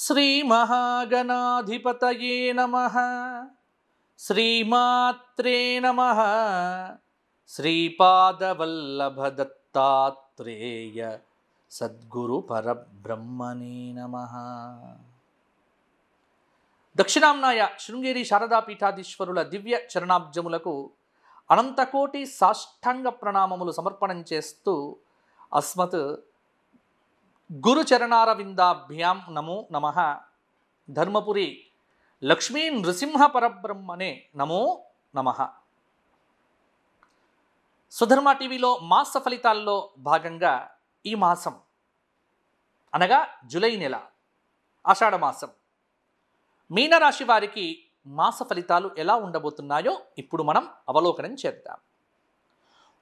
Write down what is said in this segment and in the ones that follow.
श्रीमहागणाधिपतये नमः श्रीमात्रे नमः सद्गुरुपरब्रह्मणे नमः దక్షిణాంనాయ శృంగేరి శారదాపీఠాధీశ్వరుల దివ్య చరణాబ్జములకు అనంతకోటి సాష్టాంగ ప్రణామములు సమర్పణం చేస్తూ అస్మత్ గురుచరణారవిందాభ్యాం నమో నమ ధర్మపురి లక్ష్మీ నృసింహ పరబ్రహ్మనే నమో నమ సుధర్మ టీవీలో మాస ఫలితాల్లో భాగంగా ఈ మాసం అనగా జులై నెల ఆషాఢమాసం మీనరాశి వారికి మాస ఫలితాలు ఎలా ఉండబోతున్నాయో ఇప్పుడు మనం అవలోకనం చేద్దాం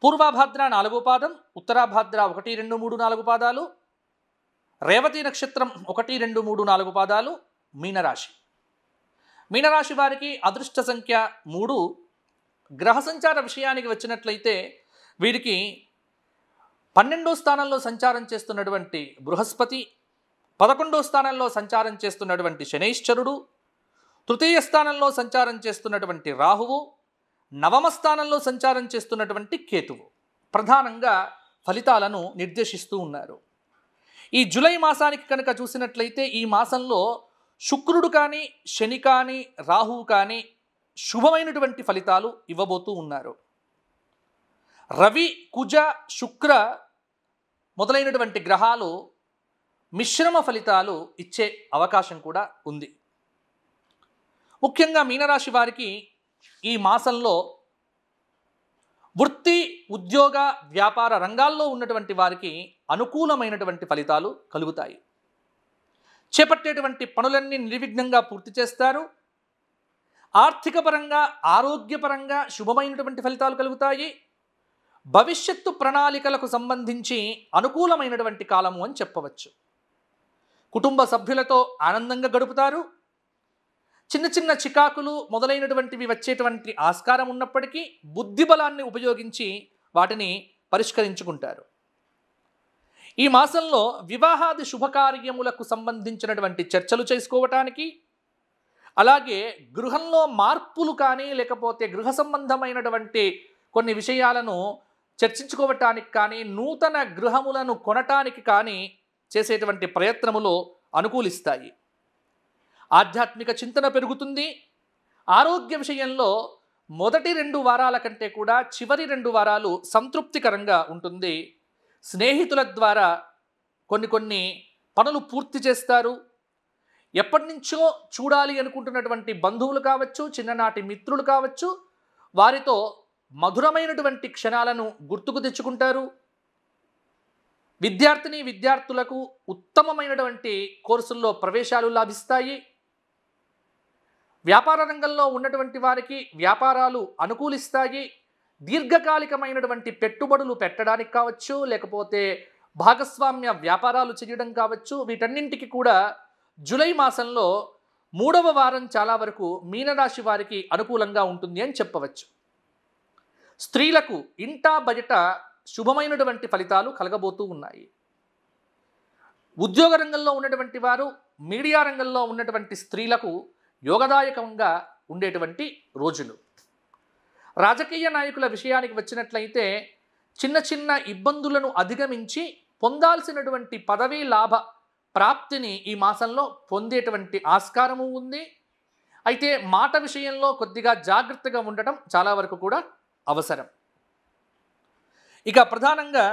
పూర్వభాద్ర నాలుగు పాదం ఉత్తరాభాద్ర ఒకటి రెండు మూడు నాలుగు పాదాలు రేవతి నక్షత్రం ఒకటి రెండు మూడు నాలుగు పాదాలు మీనరాశి మీనరాశి వారికి అదృష్ట సంఖ్య మూడు గ్రహ సంచార విషయానికి వచ్చినట్లయితే వీరికి పన్నెండో స్థానంలో సంచారం చేస్తున్నటువంటి బృహస్పతి పదకొండో స్థానంలో సంచారం చేస్తున్నటువంటి శనైశ్వరుడు తృతీయ స్థానంలో సంచారం చేస్తున్నటువంటి రాహువు నవమ స్థానంలో సంచారం చేస్తున్నటువంటి కేతువు ప్రధానంగా ఫలితాలను నిర్దేశిస్తూ ఉన్నారు ఈ జులై మాసానికి కనుక చూసినట్లయితే ఈ మాసంలో శుక్రుడు కానీ శని కానీ రాహువు కానీ శుభమైనటువంటి ఫలితాలు ఇవ్వబోతూ ఉన్నారు రవి కుజ శుక్ర మొదలైనటువంటి గ్రహాలు మిశ్రమ ఫలితాలు ఇచ్చే అవకాశం కూడా ఉంది ముఖ్యంగా మీనరాశి వారికి ఈ మాసంలో వృత్తి ఉద్యోగ వ్యాపార రంగాల్లో ఉన్నటువంటి వారికి అనుకూలమైనటువంటి ఫలితాలు కలుగుతాయి చేపట్టేటువంటి పనులన్నీ నిర్విఘ్నంగా పూర్తి చేస్తారు ఆర్థికపరంగా ఆరోగ్యపరంగా శుభమైనటువంటి ఫలితాలు కలుగుతాయి భవిష్యత్తు ప్రణాళికలకు సంబంధించి అనుకూలమైనటువంటి కాలము అని చెప్పవచ్చు కుటుంబ సభ్యులతో ఆనందంగా గడుపుతారు చిన్న చిన్న చికాకులు మొదలైనటువంటివి వచ్చేటువంటి ఆస్కారం ఉన్నప్పటికీ బుద్ధిబలాన్ని ఉపయోగించి వాటిని పరిష్కరించుకుంటారు ఈ మాసంలో వివాహాది శుభకార్యములకు సంబంధించినటువంటి చర్చలు చేసుకోవటానికి అలాగే గృహంలో మార్పులు కానీ లేకపోతే గృహ సంబంధమైనటువంటి కొన్ని విషయాలను చర్చించుకోవటానికి కానీ నూతన గృహములను కొనటానికి కానీ చేసేటువంటి ప్రయత్నములు అనుకూలిస్తాయి ఆధ్యాత్మిక చింతన పెరుగుతుంది ఆరోగ్య విషయంలో మొదటి రెండు వారాల కంటే కూడా చివరి రెండు వారాలు సంతృప్తికరంగా ఉంటుంది స్నేహితుల ద్వారా కొన్ని కొన్ని పనులు పూర్తి చేస్తారు ఎప్పటి నుంచో చూడాలి అనుకుంటున్నటువంటి బంధువులు కావచ్చు చిన్ననాటి మిత్రులు కావచ్చు వారితో మధురమైనటువంటి క్షణాలను గుర్తుకు తెచ్చుకుంటారు విద్యార్థిని విద్యార్థులకు ఉత్తమమైనటువంటి కోర్సుల్లో ప్రవేశాలు లభిస్తాయి వ్యాపార రంగంలో ఉన్నటువంటి వారికి వ్యాపారాలు అనుకూలిస్తాయి దీర్ఘకాలికమైనటువంటి పెట్టుబడులు పెట్టడానికి కావచ్చు లేకపోతే భాగస్వామ్య వ్యాపారాలు చేయడం కావచ్చు వీటన్నింటికి కూడా జూలై మాసంలో మూడవ వారం చాలా వరకు మీనరాశి వారికి అనుకూలంగా ఉంటుంది అని చెప్పవచ్చు స్త్రీలకు ఇంటా బయట శుభమైనటువంటి ఫలితాలు కలగబోతూ ఉన్నాయి ఉద్యోగ రంగంలో ఉన్నటువంటి వారు మీడియా రంగంలో ఉన్నటువంటి స్త్రీలకు యోగదాయకంగా ఉండేటువంటి రోజులు రాజకీయ నాయకుల విషయానికి వచ్చినట్లయితే చిన్న చిన్న ఇబ్బందులను అధిగమించి పొందాల్సినటువంటి పదవీ లాభ ప్రాప్తిని ఈ మాసంలో పొందేటువంటి ఆస్కారము ఉంది అయితే మాట విషయంలో కొద్దిగా జాగ్రత్తగా ఉండటం చాలా వరకు కూడా అవసరం ఇక ప్రధానంగా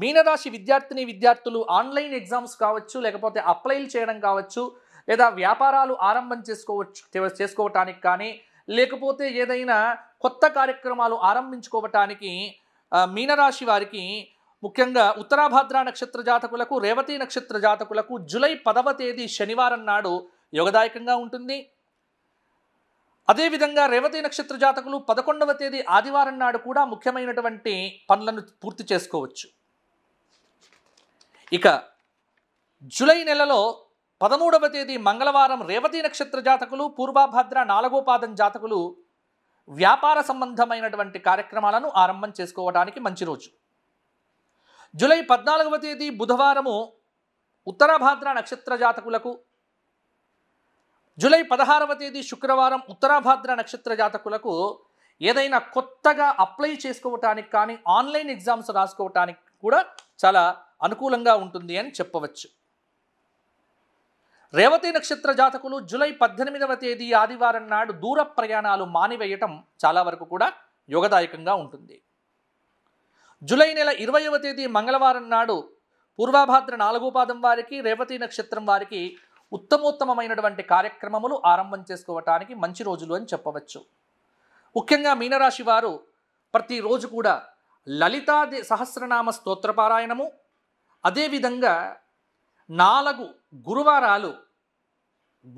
మీనరాశి విద్యార్థిని విద్యార్థులు ఆన్లైన్ ఎగ్జామ్స్ కావచ్చు లేకపోతే అప్లైలు చేయడం కావచ్చు లేదా వ్యాపారాలు ఆరంభం చేసుకోవచ్చు చేసుకోవటానికి కానీ లేకపోతే ఏదైనా కొత్త కార్యక్రమాలు ఆరంభించుకోవటానికి మీనరాశి వారికి ముఖ్యంగా ఉత్తరాభాద్ర నక్షత్ర జాతకులకు రేవతి నక్షత్ర జాతకులకు జూలై పదవ తేదీ శనివారం నాడు యోగదాయకంగా ఉంటుంది అదేవిధంగా రేవతి నక్షత్ర జాతకులు పదకొండవ తేదీ ఆదివారం నాడు కూడా ముఖ్యమైనటువంటి పనులను పూర్తి చేసుకోవచ్చు ఇక జులై నెలలో పదమూడవ తేదీ మంగళవారం రేవతి నక్షత్ర జాతకులు పూర్వభద్ర నాలుగో పాదం జాతకులు వ్యాపార సంబంధమైనటువంటి కార్యక్రమాలను ఆరంభం చేసుకోవడానికి మంచి రోజు జూలై పద్నాలుగవ తేదీ బుధవారము ఉత్తరాభాద్ర నక్షత్ర జాతకులకు జూలై పదహారవ తేదీ శుక్రవారం ఉత్తరాభాద్ర నక్షత్ర జాతకులకు ఏదైనా కొత్తగా అప్లై చేసుకోవటానికి కానీ ఆన్లైన్ ఎగ్జామ్స్ రాసుకోవటానికి కూడా చాలా అనుకూలంగా ఉంటుంది అని చెప్పవచ్చు రేవతి నక్షత్ర జాతకులు జూలై పద్దెనిమిదవ తేదీ ఆదివారం నాడు దూర ప్రయాణాలు మానివేయటం చాలా వరకు కూడా యోగదాయకంగా ఉంటుంది జూలై నెల ఇరవైవ తేదీ మంగళవారం నాడు పూర్వాభాద్ర నాలుగో పాదం వారికి రేవతి నక్షత్రం వారికి ఉత్తమోత్తమైనటువంటి కార్యక్రమములు ఆరంభం చేసుకోవటానికి మంచి రోజులు అని చెప్పవచ్చు ముఖ్యంగా మీనరాశి వారు ప్రతిరోజు కూడా లలితా సహస్రనామ స్తోత్రపారాయణము అదేవిధంగా నాలుగు గురువారాలు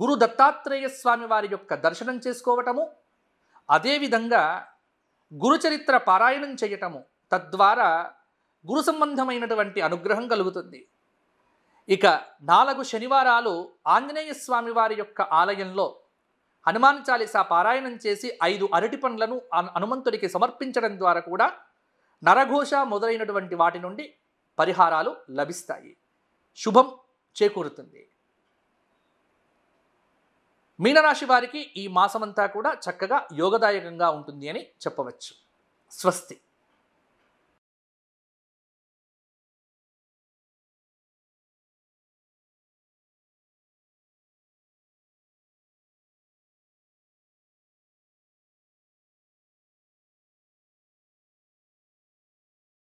గురు దత్తాత్రేయ స్వామి వారి యొక్క దర్శనం చేసుకోవటము అదేవిధంగా గురుచరిత్ర పారాయణం చేయటము తద్వారా గురు సంబంధమైనటువంటి అనుగ్రహం కలుగుతుంది ఇక నాలుగు శనివారాలు ఆంజనేయ స్వామి వారి యొక్క ఆలయంలో హనుమాన్ చాలీసా పారాయణం చేసి ఐదు అరటి పండ్లను హనుమంతుడికి సమర్పించడం ద్వారా కూడా నరఘోష మొదలైనటువంటి వాటి నుండి పరిహారాలు లభిస్తాయి శుభం చేకూరుతుంది మీనరాశి వారికి ఈ మాసమంతా కూడా చక్కగా యోగదాయకంగా ఉంటుంది అని చెప్పవచ్చు స్వస్తి